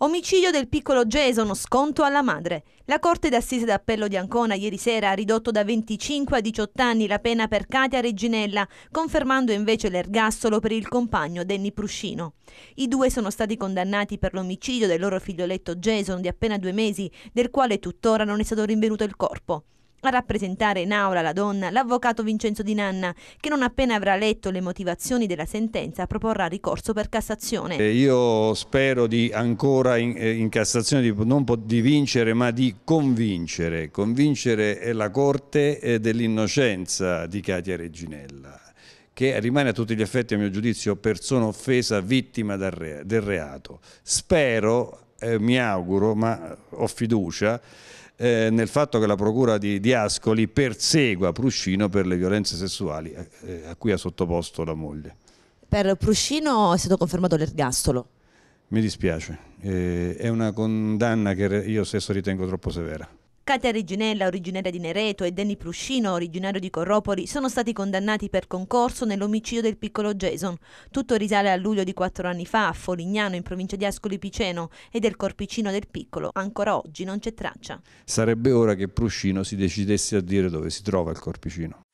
Omicidio del piccolo Jason, sconto alla madre. La Corte d'Assise d'Appello di Ancona ieri sera ha ridotto da 25 a 18 anni la pena per Katia Reginella, confermando invece l'ergastolo per il compagno Denny Pruscino. I due sono stati condannati per l'omicidio del loro figlioletto Jason di appena due mesi, del quale tuttora non è stato rinvenuto il corpo. A rappresentare in aula la donna l'avvocato Vincenzo Di Nanna, che non appena avrà letto le motivazioni della sentenza proporrà ricorso per Cassazione. Io spero di ancora in, eh, in Cassazione di, non di vincere ma di convincere, convincere la Corte eh, dell'innocenza di Katia Reginella che rimane a tutti gli effetti, a mio giudizio, persona offesa, vittima del reato. Spero eh, mi auguro, ma ho fiducia, eh, nel fatto che la procura di, di, Ascoli persegua Pruscino per le violenze sessuali eh, eh a cui ha sottoposto la moglie. Per Pruscino è stato confermato l'ergastolo. Mi dispiace, eh, è una condanna che io stesso ritengo troppo severa. Katia Reginella, originaria di Nereto, e Danny Pruscino, originario di Corropoli, sono stati condannati per concorso nell'omicidio del piccolo Jason. Tutto risale a luglio di quattro anni fa a Folignano, in provincia di Ascoli Piceno, e del corpicino del piccolo ancora oggi non c'è traccia. Sarebbe ora che Pruscino si decidesse a dire dove si trova il corpicino.